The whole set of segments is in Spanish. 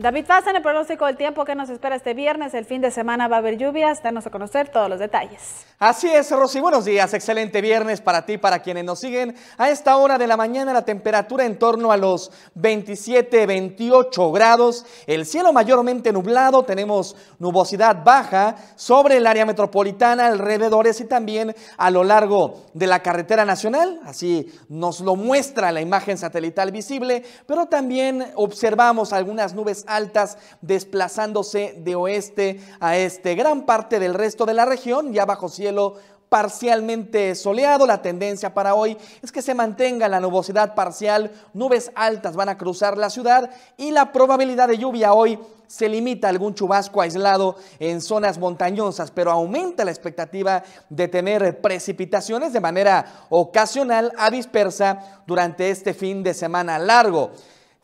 David Fase, en el pronóstico del tiempo que nos espera este viernes. El fin de semana va a haber lluvias. Danos a conocer todos los detalles. Así es, Rosy. Buenos días. Excelente viernes para ti, para quienes nos siguen. A esta hora de la mañana la temperatura en torno a los 27, 28 grados. El cielo mayormente nublado. Tenemos nubosidad baja sobre el área metropolitana, alrededores y también a lo largo de la carretera nacional. Así nos lo muestra la imagen satelital visible. Pero también observamos algunas nubes altas desplazándose de oeste a este. Gran parte del resto de la región ya bajo cielo parcialmente soleado. La tendencia para hoy es que se mantenga la nubosidad parcial. Nubes altas van a cruzar la ciudad y la probabilidad de lluvia hoy se limita a algún chubasco aislado en zonas montañosas, pero aumenta la expectativa de tener precipitaciones de manera ocasional a dispersa durante este fin de semana largo.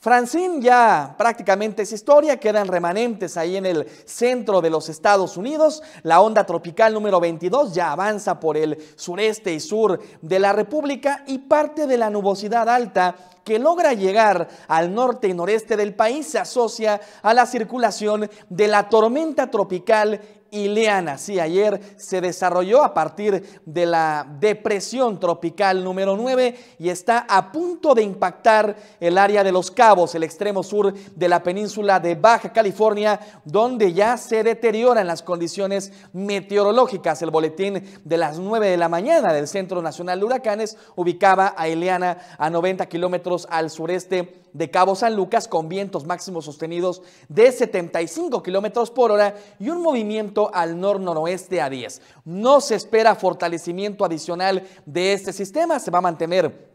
Francine ya prácticamente es historia, quedan remanentes ahí en el centro de los Estados Unidos. La onda tropical número 22 ya avanza por el sureste y sur de la República y parte de la nubosidad alta que logra llegar al norte y noreste del país se asocia a la circulación de la tormenta tropical Ileana. Sí, ayer se desarrolló a partir de la depresión tropical número 9 y está a punto de impactar el área de Los Cabos, el extremo sur de la península de Baja California, donde ya se deterioran las condiciones meteorológicas. El boletín de las 9 de la mañana del Centro Nacional de Huracanes ubicaba a Ileana a 90 kilómetros al sureste de Cabo San Lucas con vientos máximos sostenidos de 75 kilómetros por hora y un movimiento al nor-noroeste a 10. No se espera fortalecimiento adicional de este sistema, se va a mantener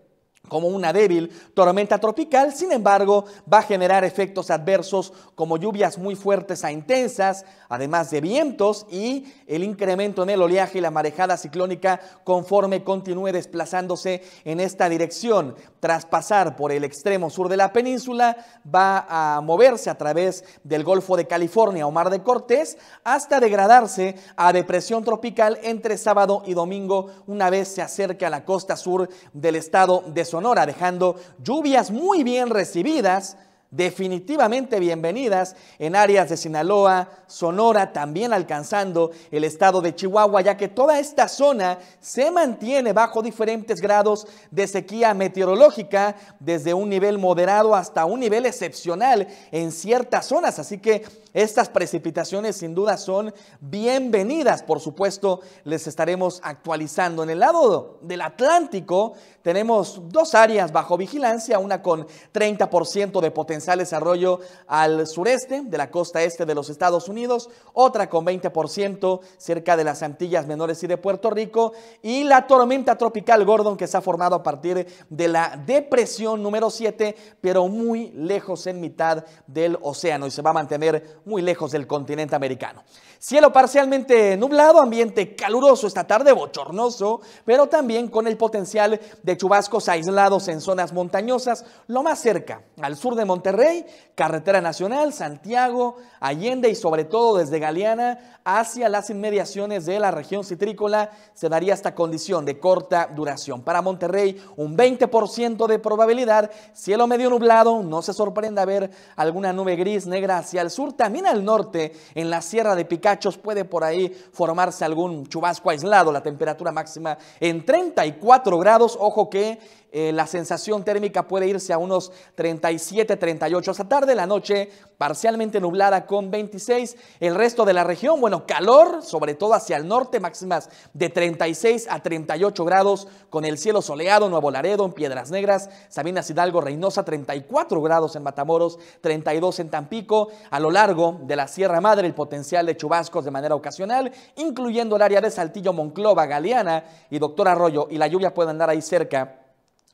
como una débil tormenta tropical, sin embargo, va a generar efectos adversos como lluvias muy fuertes a intensas, además de vientos y el incremento en el oleaje y la marejada ciclónica conforme continúe desplazándose en esta dirección. Tras pasar por el extremo sur de la península, va a moverse a través del Golfo de California o Mar de Cortés hasta degradarse a depresión tropical entre sábado y domingo una vez se acerque a la costa sur del estado de Sonora dejando lluvias muy bien recibidas definitivamente bienvenidas en áreas de Sinaloa, Sonora, también alcanzando el estado de Chihuahua, ya que toda esta zona se mantiene bajo diferentes grados de sequía meteorológica, desde un nivel moderado hasta un nivel excepcional en ciertas zonas. Así que estas precipitaciones sin duda son bienvenidas, por supuesto, les estaremos actualizando. En el lado del Atlántico tenemos dos áreas bajo vigilancia, una con 30% de potencial desarrollo al sureste de la costa este de los Estados Unidos, otra con 20% cerca de las Antillas Menores y de Puerto Rico, y la tormenta tropical Gordon que se ha formado a partir de la depresión número 7, pero muy lejos en mitad del océano y se va a mantener muy lejos del continente americano. Cielo parcialmente nublado, ambiente caluroso esta tarde, bochornoso, pero también con el potencial de chubascos aislados en zonas montañosas, lo más cerca al sur de Monterrey Monterrey, Carretera Nacional, Santiago, Allende y sobre todo desde Galeana hacia las inmediaciones de la región citrícola se daría esta condición de corta duración. Para Monterrey, un 20% de probabilidad, cielo medio nublado, no se sorprenda ver alguna nube gris negra hacia el sur, también al norte, en la Sierra de Picachos puede por ahí formarse algún chubasco aislado, la temperatura máxima en 34 grados, ojo que eh, la sensación térmica puede irse a unos 37, 38. Hasta tarde la noche, parcialmente nublada con 26. El resto de la región, bueno, calor, sobre todo hacia el norte, máximas de 36 a 38 grados, con el cielo soleado, Nuevo Laredo, en Piedras Negras, Sabinas Hidalgo, Reynosa, 34 grados en Matamoros, 32 en Tampico. A lo largo de la Sierra Madre, el potencial de chubascos de manera ocasional, incluyendo el área de Saltillo, Monclova, Galeana y Doctor Arroyo, y la lluvia puede andar ahí cerca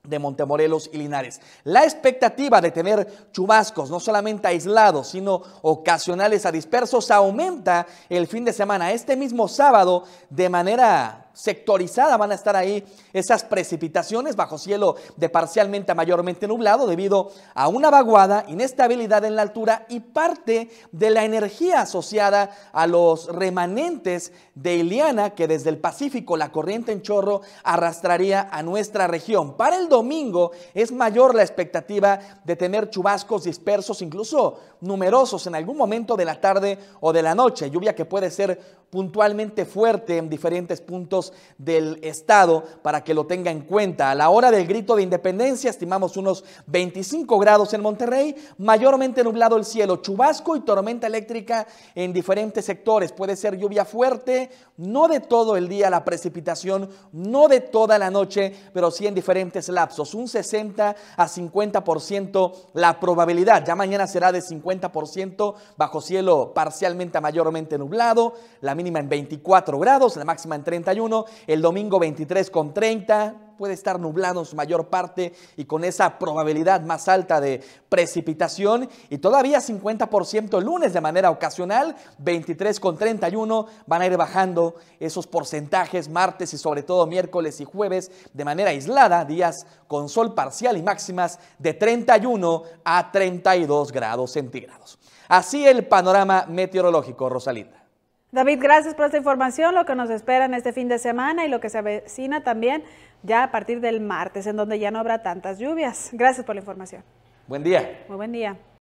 de Montemorelos y Linares. La expectativa de tener chubascos no solamente aislados, sino ocasionales a dispersos aumenta el fin de semana. Este mismo sábado, de manera sectorizada van a estar ahí esas precipitaciones bajo cielo de parcialmente a mayormente nublado debido a una vaguada, inestabilidad en la altura y parte de la energía asociada a los remanentes de Iliana que desde el Pacífico la corriente en chorro arrastraría a nuestra región. Para el domingo es mayor la expectativa de tener chubascos dispersos, incluso numerosos en algún momento de la tarde o de la noche, lluvia que puede ser puntualmente fuerte en diferentes puntos del estado para que lo tenga en cuenta. A la hora del grito de independencia estimamos unos 25 grados en Monterrey, mayormente nublado el cielo, chubasco y tormenta eléctrica en diferentes sectores. Puede ser lluvia fuerte, no de todo el día la precipitación, no de toda la noche, pero sí en diferentes lapsos, un 60 a 50% la probabilidad. Ya mañana será de 50% bajo cielo parcialmente a mayormente nublado. La mínima en 24 grados, la máxima en 31, el domingo 23 con 30, puede estar nublado en su mayor parte y con esa probabilidad más alta de precipitación y todavía 50% el lunes de manera ocasional, 23 con 31 van a ir bajando esos porcentajes martes y sobre todo miércoles y jueves de manera aislada, días con sol parcial y máximas de 31 a 32 grados centígrados. Así el panorama meteorológico, Rosalinda. David, gracias por esta información, lo que nos espera en este fin de semana y lo que se avecina también ya a partir del martes, en donde ya no habrá tantas lluvias. Gracias por la información. Buen día. Muy buen día.